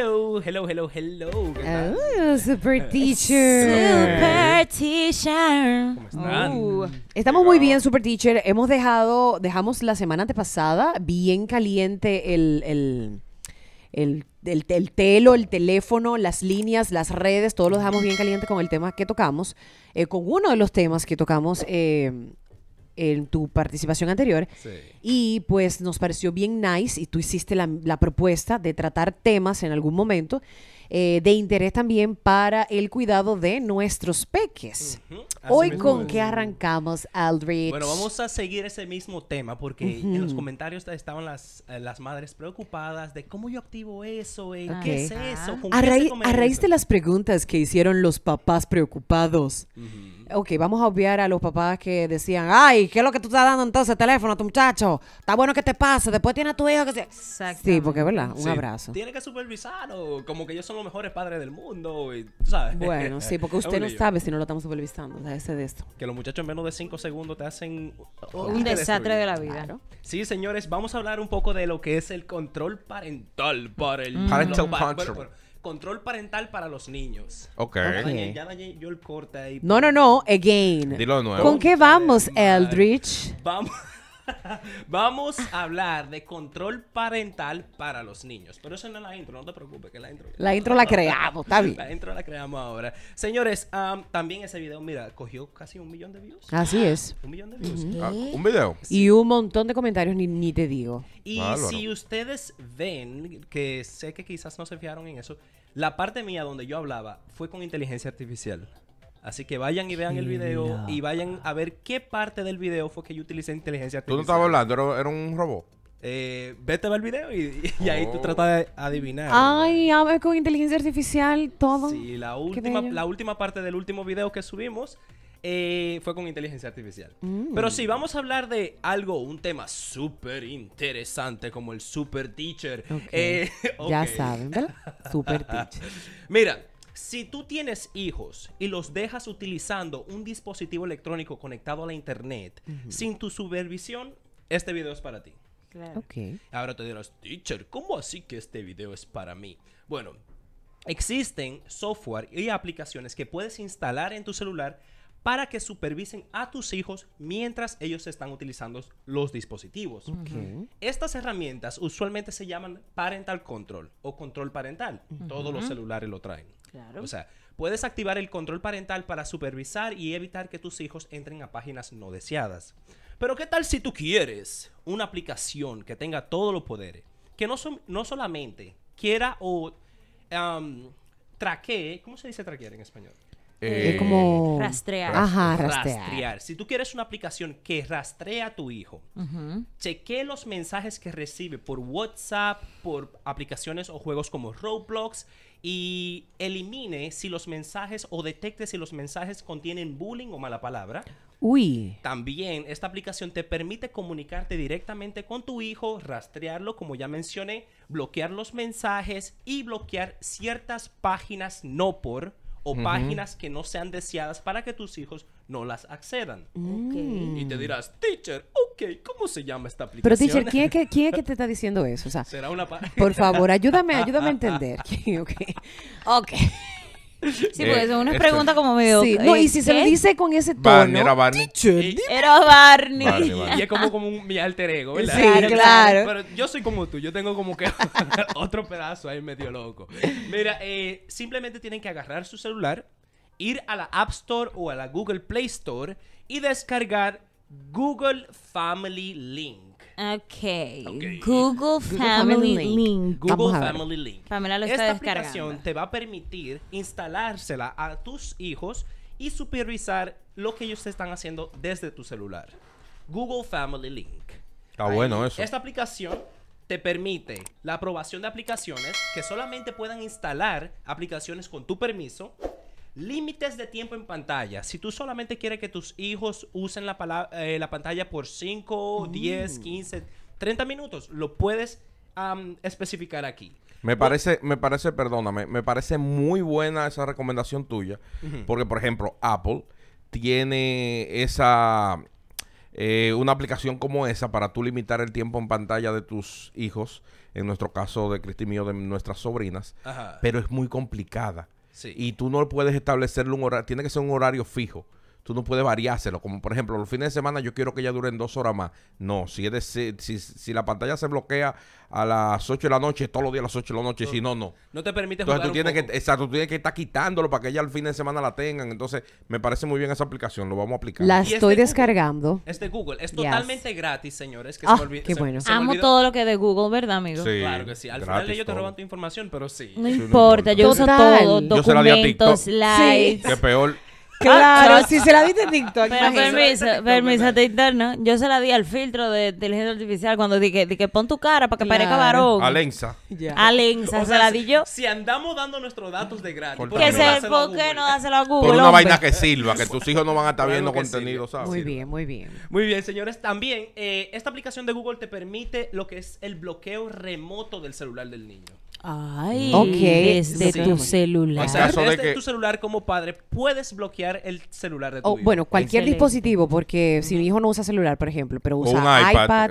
Hello, hello, hello, hello. Oh, eh, super teacher. Super teacher. ¿Cómo están? Oh, estamos muy bien, super teacher. Hemos dejado, dejamos la semana antepasada bien caliente el, el, telo, el teléfono, las líneas, las redes, todo lo dejamos bien caliente con el tema que tocamos, eh, con uno de los temas que tocamos eh, en tu participación anterior. Y pues nos pareció bien nice y tú hiciste la, la propuesta de tratar temas en algún momento eh, de interés también para el cuidado de nuestros peques. Hoy con qué arrancamos, Aldrich. Bueno, vamos a seguir ese mismo tema porque en los comentarios estaban las, eh, las madres preocupadas de cómo yo activo eso, eh, qué es eso. a, raíz, a raíz de las preguntas que hicieron los papás preocupados. Ok, vamos a obviar a los papás que decían, ay, ¿qué es lo que tú estás dando entonces teléfono a tu muchacho? Está bueno que te pase, después tiene a tu hijo que se... Sí, porque es verdad, un abrazo. Tiene que supervisar como que ellos son los mejores padres del mundo, Bueno, sí, porque usted no sabe si no lo estamos supervisando, o ese de esto. Que los muchachos en menos de cinco segundos te hacen... Un desastre de la vida. ¿no? Sí, señores, vamos a hablar un poco de lo que es el control parental para el... Mm. control. parental para los niños. Ok. No, no, no. Again. Dilo de nuevo. ¿Con qué vamos, Eldridge? Vamos... Vamos a hablar de control parental para los niños. Pero eso no es la intro, no te preocupes, que la intro. La intro la creamos, está bien. La intro la creamos ahora. Señores, también ese video, mira, cogió casi un millón de views. Así es. Un millón de views. Ah, un video. Y un montón de comentarios, ni, te digo. Y si ustedes ven, que sé que quizás no se fiaron en eso, la parte mía donde yo hablaba fue con inteligencia artificial. Así que vayan y vean el video y vayan a ver qué parte del video fue que yo utilicé inteligencia artificial. ¿Tú no estabas hablando? ¿Era, un robot? Eh, vete a ver el video y, ahí tú oh. tratas de adivinar. Ay, a ver, con inteligencia artificial todo. Sí, la última, la última parte del último video que subimos eh, fue con inteligencia artificial. Mm. Pero sí, vamos a hablar de algo, un tema súper interesante como el super teacher. Eh, ya saben, ¿verdad? Super teacher. Mira. Si tú tienes hijos y los dejas utilizando un dispositivo electrónico conectado a la internet sin tu supervisión, este video es para ti. Claro. Ahora te dirás, teacher, ¿cómo así que este video es para mí? Bueno, existen software y aplicaciones que puedes instalar en tu celular para que supervisen a tus hijos mientras ellos están utilizando los dispositivos. Estas herramientas usualmente se llaman parental control o control parental. Todos los celulares lo traen. O sea, puedes activar el control parental para supervisar y evitar que tus hijos entren a páginas no deseadas. Pero ¿qué tal si tú quieres una aplicación que tenga todos los poderes? Que no, no solamente quiera o traquee, ¿cómo se dice traquear en español? Eh, como rastrear. Ajá, rastrear. Si tú quieres una aplicación que rastrea a tu hijo, chequee los mensajes que recibe por WhatsApp, por aplicaciones o juegos como Roblox y elimine si los mensajes o detecte si los mensajes contienen bullying o mala palabra. Uy. También esta aplicación te permite comunicarte directamente con tu hijo, rastrearlo, como ya mencioné, bloquear los mensajes y bloquear ciertas páginas no por o páginas que no sean deseadas para que tus hijos no las accedan. Y te dirás, teacher, ¿cómo se llama esta aplicación? Pero, teacher, ¿quién es que, quién es que te está diciendo eso? O sea, Será una Por favor, ayúdame, ayúdame a entender. ok. Ok. Sí, eh, pues son unas preguntas como medio. no, y eh, si se lo dice con ese tono. Barney, era Barney. era Barney. Y, es como, como un, mi alter ego, ¿verdad? Sí, claro. Pero yo soy como tú, yo tengo como que otro pedazo ahí medio loco. Mira, eh, simplemente tienen que agarrar su celular, ir a la App Store o a la Google Play Store y descargar Google Family Link. Ok Google, Family, Link. Google Family Link. Esta aplicación te va a permitir instalársela a tus hijos y supervisar lo que ellos están haciendo desde tu celular. Google Family Link. Está ah, bueno eso. Esta aplicación te permite la aprobación de aplicaciones que solamente puedan instalar aplicaciones con tu permiso Límites de tiempo en pantalla. Si tú solamente quieres que tus hijos usen la, eh, pantalla por 5, 10, 15, 30 minutos, lo puedes especificar aquí. Me parece, me parece, perdóname, me parece muy buena esa recomendación tuya. Porque, por ejemplo, Apple tiene esa eh, una aplicación como esa para tú limitar el tiempo en pantalla de tus hijos, en nuestro caso de Cristi mío, de nuestras sobrinas, pero es muy complicada. Y tú no puedes establecerle un horario, tiene que ser un horario fijo tú no puedes variárselo. Como por ejemplo, los fines de semana yo quiero que ya duren dos horas más. No, si, es si, si, la pantalla se bloquea a las 8 de la noche, todos los días a las 8 de la noche, si no, no. No te permite Entonces, jugar tú tienes que Exacto, tú tienes que estar quitándolo para que ya al fin de semana la tengan. Entonces, me parece muy bien esa aplicación, lo vamos a aplicar. La este estoy descargando. este es de Google, es totalmente gratis, señores. Que se ah, bueno. Amo todo lo que de Google, ¿verdad, amigo? Sí, claro que sí. Al final ellos te roban tu información, pero sí. No, importa, yo uso todo, yo documentos, slides Sí. Que peor Claro, ah, si se la diste en TikTok. Pero permiso, permiso, de Yo se la di al filtro de inteligencia artificial cuando dije, que pon tu cara para que parezca varón. Alenza. Alenza, se la di yo. Si andamos dando nuestros datos de gratis, ¿por qué no dáselo a Google? Por una vaina que sirva, que tus hijos no van a estar viendo contenido, Muy bien, muy bien. Muy bien, señores. También, eh, esta aplicación de Google te permite lo que es el bloqueo remoto del celular del niño. Ay, okay. desde tu celular. O sea, tu celular como padre puedes bloquear el celular de tu oh, hijo. Bueno, cualquier dispositivo, porque si mi hijo no usa celular, por ejemplo, pero usa iPad,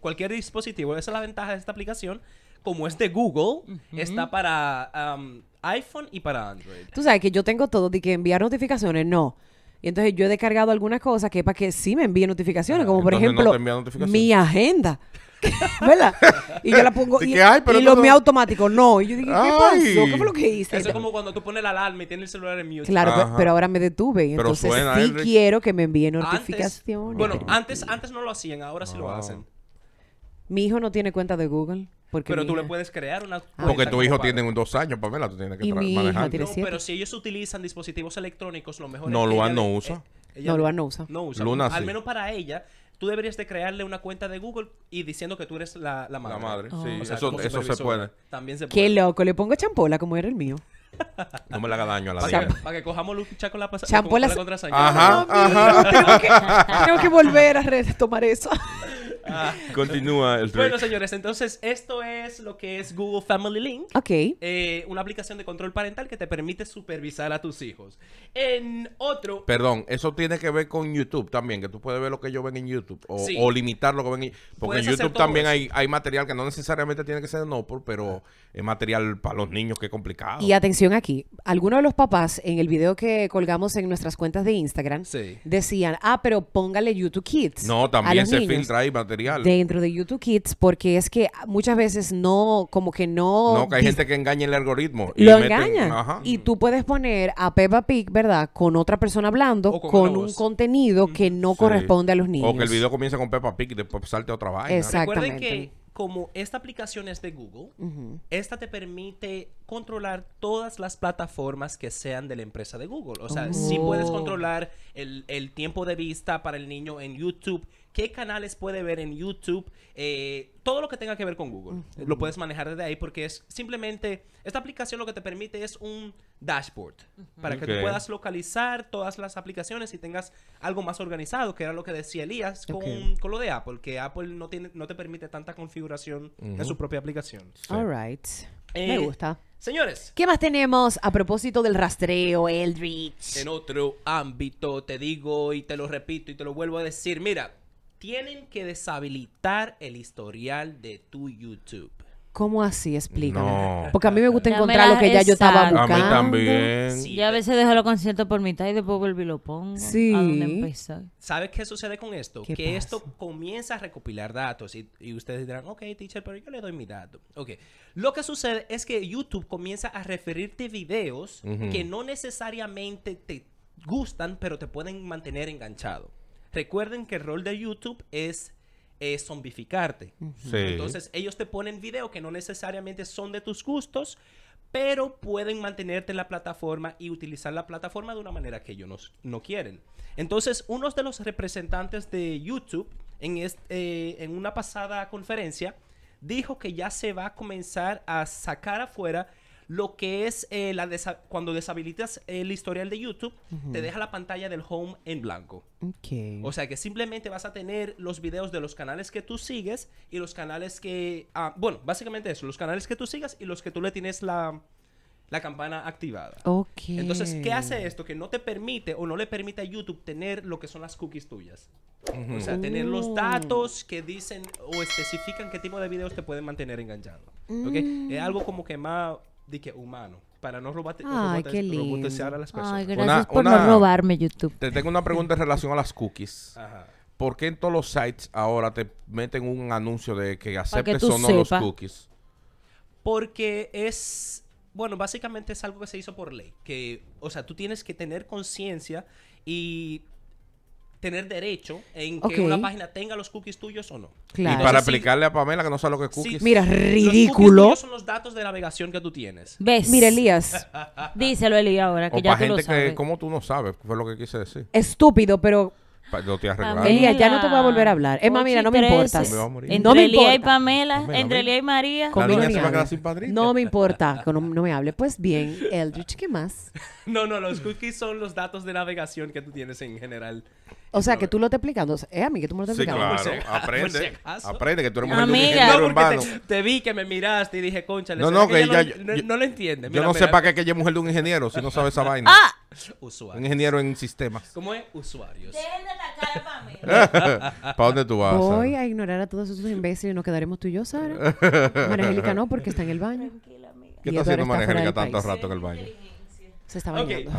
cualquier dispositivo. Esa es la ventaja de esta aplicación. Como es de Google, está para um, iPhone y para Android. Tú sabes que yo tengo todo de que enviar notificaciones, no. Y entonces yo he descargado algunas cosas que para que sí me envíen notificaciones, ah, como por ejemplo mi agenda. ¿Verdad? Y yo la pongo. Y, lo mío automático, no. Y yo dije, ¿qué pasó? ¿Qué fue lo que hice? Eso es como cuando tú pones la alarma y tienes el celular en mute. Claro, pero, ahora me detuve. Y entonces sí quiero que me envíen notificaciones. bueno, antes, antes no lo hacían, ahora sí lo ah. hacen. Mi hijo no tiene cuenta de Google. pero tú le puedes crear una ah. Porque tu hijo tiene dos años, Pamela, tú tienes que manejar. pero si ellos utilizan dispositivos electrónicos, lo mejor no, es lo han no usa. no, lo no No usa. Al menos para ella, tú deberías de crearle una cuenta de Google y diciendo que tú eres la, la madre. La madre, sí. Oh. eso, se puede. También se puede. Qué loco, le pongo champola como era el mío. No me la haga daño a la Para que, cojamos lucha con la pasada. Champola. ajá, ajá. tengo, que, volver a retomar eso. Continúa el Bueno, señores, entonces esto es es lo que es Google Family Link. Ok. Eh, una aplicación de control parental que te permite supervisar a tus hijos. En otro. Perdón, eso tiene que ver con YouTube también, que tú puedes ver lo que ellos ven en YouTube o, limitar lo que ven en Porque en YouTube también hay, material que no necesariamente tiene que ser de por, pero es material para los niños que es complicado. Y atención aquí, algunos de los papás en el video que colgamos en nuestras cuentas de Instagram decían, ah, pero póngale YouTube Kids. No, también se filtra ahí material. Dentro de YouTube Kids, porque es que muchas veces no, como que no... No, que hay gente que engaña el algoritmo. Y lo Y tú puedes poner a Peppa Pig, ¿verdad? Con otra persona hablando, con, un contenido mm. que no corresponde a los niños. O que el video comience con Peppa Pig y después salte otra vaina. Exactamente. Recuerden que como esta aplicación es de Google, esta te permite controlar todas las plataformas que sean de la empresa de Google. O sea, si sí puedes oh. controlar el, el tiempo de vista para el niño en YouTube, qué canales puede ver en YouTube, eh, todo lo que tenga que ver con Google. Lo puedes manejar desde ahí porque es simplemente, esta aplicación lo que te permite es un dashboard para que tú puedas localizar todas las aplicaciones y tengas algo más organizado, que era lo que decía Elías con, lo de Apple, que Apple no, tiene, no te permite tanta configuración en su propia aplicación. All right. Me eh, gusta. Señores. ¿Qué más tenemos a propósito del rastreo, Eldritch? En otro ámbito, te digo y te lo repito y te lo vuelvo a decir. Mira, tienen que deshabilitar el historial de tu YouTube. ¿Cómo así? Explícame. Porque a mí me gusta encontrar lo que ya yo estaba buscando. A mí también. Sí. a veces dejo los conciertos por mitad y después vuelvo y lo pongo. Sí. ¿A ¿Sabes qué sucede con esto? Que esto comienza a recopilar datos y, ustedes dirán, ok, teacher, pero yo le doy mi dato. Ok. Lo que sucede es que YouTube comienza a referirte videos que no necesariamente te gustan, pero te pueden mantener enganchado. Recuerden que el rol de YouTube es zombificarte. Entonces, ellos te ponen videos que no necesariamente son de tus gustos, pero pueden mantenerte en la plataforma y utilizar la plataforma de una manera que ellos no, quieren. Entonces, unos de los representantes de YouTube en, eh, en una pasada conferencia dijo que ya se va a comenzar a sacar afuera lo que es eh, la cuando deshabilitas el historial de YouTube, te deja la pantalla del home en blanco. O sea que simplemente vas a tener los videos de los canales que tú sigues y los canales que... Ah, bueno, básicamente eso, los canales que tú sigas y los que tú le tienes la, la campana activada. Entonces, ¿qué hace esto? Que no te permite o no le permite a YouTube tener lo que son las cookies tuyas. O sea, tener los oh. datos que dicen o especifican qué tipo de videos te pueden mantener enganchado. ¿okay? Es mm. algo como que más de que humano para no robarte, Ay, qué lindo. a las personas. Ay, gracias por no robarme YouTube. Te tengo una pregunta en relación a las cookies. Ajá. ¿Por qué en todos los sites ahora te meten un anuncio de que aceptes o no los cookies? Porque es, bueno, básicamente es algo que se hizo por ley, que, o sea, tú tienes que tener conciencia y tener derecho en que una página tenga los cookies tuyos o no. Claro. Y para aplicarle a Pamela que no sabe lo que es cookies. mira, ridículo. Los cookies son los datos de navegación que tú tienes. ¿Ves? Mira, Elías. Díselo, Elías, ahora que ya ya lo tú gente gente que como tú no sabes, fue lo que quise decir. Estúpido, pero lo ya no te voy a volver a hablar. Es más, mira, no me importa. Entre Elías y Pamela, entre Elia y María. La se va a quedar sin padrino. No me importa, que no, me hable. Pues bien, Eldritch, ¿qué más? No, no, los cookies son los datos de navegación que tú tienes en general. O sea, que tú lo estás explicando. Es a mí que tú me lo estás Sí, explicando. claro. Aprende. Aprende que tú eres mujer de un ingeniero No, te, vi que me miraste y dije, concha, No, no, que ella- no, yo- lo entiende. Yo no sé para qué aquella mujer de un ingeniero si no sabe esa ah, vaina. Ah, Usuario. Un ingeniero en sistemas. ¿Cómo es? Usuarios. déjenme la atacar ¿Para dónde tú vas? Voy a ignorar a todos esos imbéciles y nos quedaremos tú y yo, Sara. María no, porque está en el baño. Tranquila, amiga. ¿Qué está haciendo María tanto rato en el baño? Ah. está bañando.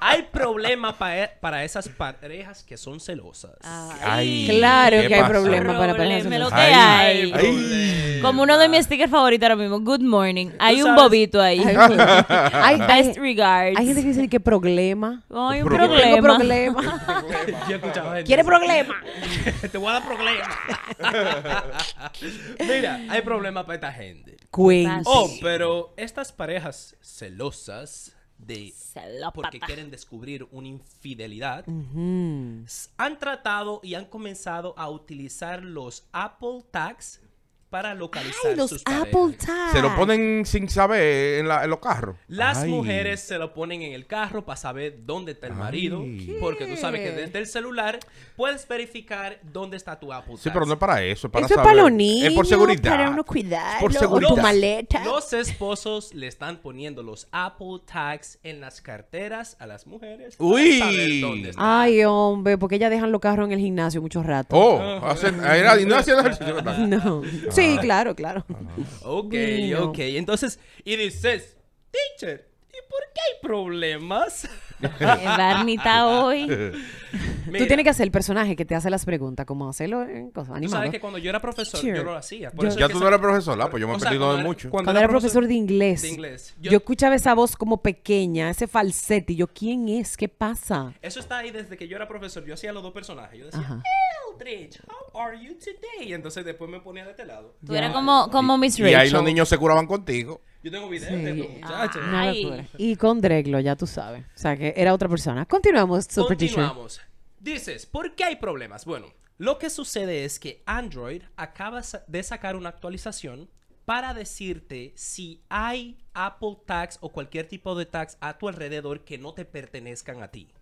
hay problema e, para esas parejas que son celosas. Ah. claro que hay problema para parejas celosas. Como uno de mis stickers favoritos ahora mismo, Good Morning. Hay un bobito ahí. Hay, Best regards. Hay gente que dice que problema. hay un problema. problema. ¿Quiere problema? Te voy a dar problema. Mira, hay problema para esta gente. Queen. Oh, pero estas parejas celosas de porque quieren descubrir una infidelidad, han tratado y han comenzado a utilizar los Apple Tags para localizar Ay, los Apple Tags. Se lo ponen sin saber en, la, en los carros. Las mujeres se lo ponen en el carro para saber dónde está el marido, porque tú sabes que desde el celular puedes verificar dónde está tu Apple Sí, pero no es para eso, es para eso saber. es para los niños, es por seguridad. Para uno cuidar por seguridad. tu maleta. Los esposos le están poniendo los Apple Tags en las carteras a las mujeres. Para Uy. Saber dónde Ay, hombre, porque ellas dejan los carros en el gimnasio mucho rato. Oh, hacen, era, no No. Sí, Sí, claro, claro. Ok, ok. Entonces, y dices, teacher, ¿y por qué hay problemas? granita hoy. tú tienes que hacer el personaje que te hace las preguntas, como hacerlo en cosas animadas. sabes que cuando yo era profesor, yo lo hacía. ya tú no eras profesor, ¿la? Ah, pues yo me he perdido de mucho. Cuando, era, profesor, de inglés, de inglés yo, escuchaba esa voz como pequeña, ese falsete, y yo, ¿quién es? ¿Qué pasa? Eso está ahí desde que yo era profesor. Yo hacía los dos personajes. Yo decía, Ajá. Eldridge, how are you today? Y entonces después me ponía de este lado. Tú eras como, como Miss Rachel. Y ahí los niños se curaban contigo. Yo tengo videos de los ah, muchachos. Y con Dreglo, ya tú sabes. O sea, que era otra persona. Continuamos, Superstition. Continuamos. Dices, ¿por qué hay problemas? Bueno, lo que sucede es que Android acaba de sacar una actualización para decirte si hay Apple Tags o cualquier tipo de tags a tu alrededor que no te pertenezcan a ti.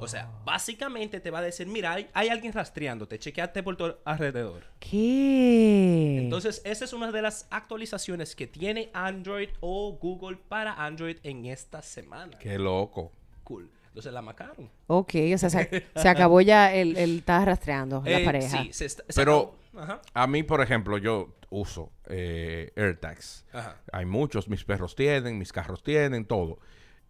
O sea, ah. básicamente te va a decir, mira, hay, alguien rastreándote, chequeate por tu alrededor. ¿Qué? Entonces, esa es una de las actualizaciones que tiene Android o Google para Android en esta semana. Qué loco. Cool. Entonces la macaron. Ok, o sea, se, acabó ya el, el rastreando la eh, pareja. Sí, Pero a mí, por ejemplo, yo uso eh, AirTags. Hay muchos, mis perros tienen, mis carros tienen, todo.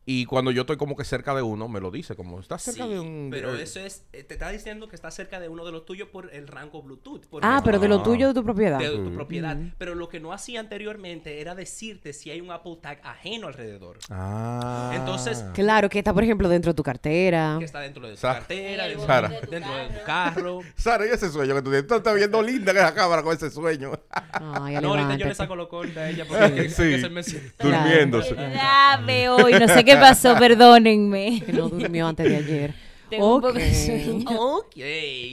Y cuando yo estoy como que cerca de uno, me lo dice, como estás cerca de un. Pero eh, eso es, eh, te está diciendo que está cerca de uno de los tuyos por el rango Bluetooth. Ah, pero de lo ah. tuyo de tu propiedad. De tu propiedad. Pero lo que no hacía anteriormente era decirte si hay un Apple Tag ajeno alrededor. Ah. Entonces. Claro, que está, por ejemplo, dentro de tu cartera. Que está dentro de tu cartera, dentro, Sara. dentro carro. Sara, y ese sueño que tú estás viendo linda que la cámara con ese sueño. Ay, no, ahorita yo le saco lo corta a ella porque sí. hay que, Durmiéndose. no sé qué pasó, perdónenme. Que no durmió antes de ayer. okay.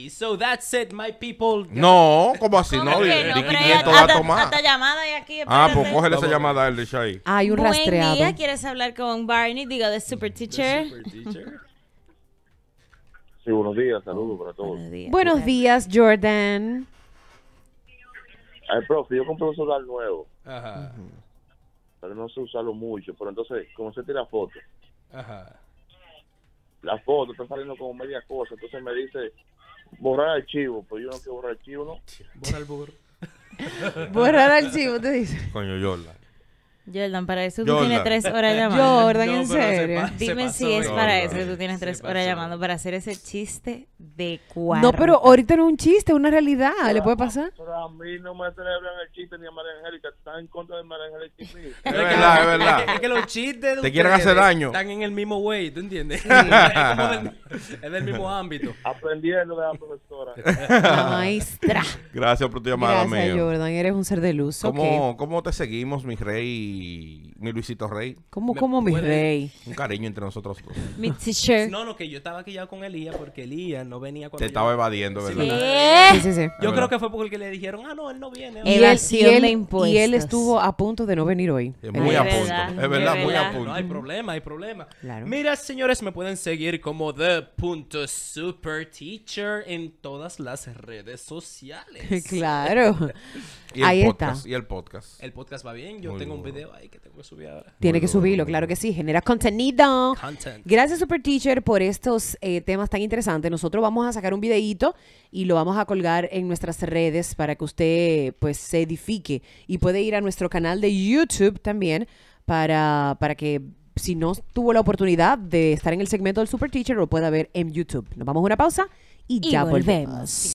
ok, so that's it, my people. No, ¿cómo así? No, de no, 500 va a Hasta llamada hay aquí. Espérate. Ah, pues cógele esa llamada al de Shai. Ah, hay un Buen día, ¿quieres hablar con Barney? Diga, The super teacher. sí, buenos días, saludos para oh, todos. Buenos días, Jordan. Ay, profe, yo compré un celular nuevo. Ajá pero no sé usarlo mucho. Pero entonces, como se tira foto, Ajá. la foto está saliendo como media cosa. Entonces me dice borrar archivo, pues yo no quiero borrar archivo, ¿no? Borrar el borrar archivo, te dice. Coño, Yola. Jordan, para eso tú tienes tres horas llamando. Jordan, en serio. Dime si es para eso que eh, tú tienes tres horas llamando para hacer ese chiste de cuarto. No, pero ahorita no es un chiste, es una realidad. ¿Le puede pasar? Pero a mí no me celebran el chiste ni a María Angélica. Están en contra de María Angélica. Es verdad, es verdad. Es que, los chistes. Te quieren hacer daño. Están en el mismo güey, ¿tú entiendes? es, del, mismo ámbito. Aprendiendo de la profesora. maestra. Gracias por tu llamada, Gracias, Jordan. Eres un ser de luz. ¿Cómo, ¿Cómo te seguimos, mi rey? Luisito Rey. ¿Cómo, cómo mi rey? Un cariño entre nosotros Mi teacher. No, no, que yo estaba aquí ya con Elías porque Elías no venía él. Te estaba evadiendo, ¿verdad? Sí, sí, sí. Yo creo que fue porque le dijeron, ah, no, él no viene. Y, él, y, él, y él, estuvo a punto de no venir hoy. muy a punto. Es verdad, muy a punto. No hay problema, hay problema. Claro. Mira, señores, me pueden seguir como The Teacher en todas las redes sociales. claro. y el Ahí podcast, está. Y el podcast. El podcast va bien. Yo tengo un video tiene que subirlo, claro que sí. Generas contenido. Gracias, Super Teacher, por estos eh, temas tan interesantes. Nosotros vamos a sacar un videíto y lo vamos a colgar en nuestras redes para que usted pues se edifique. Y puede ir a nuestro canal de YouTube también para, para que si no tuvo la oportunidad de estar en el segmento del Super Teacher, lo pueda ver en YouTube. Nos vamos a una pausa y, ya volvemos.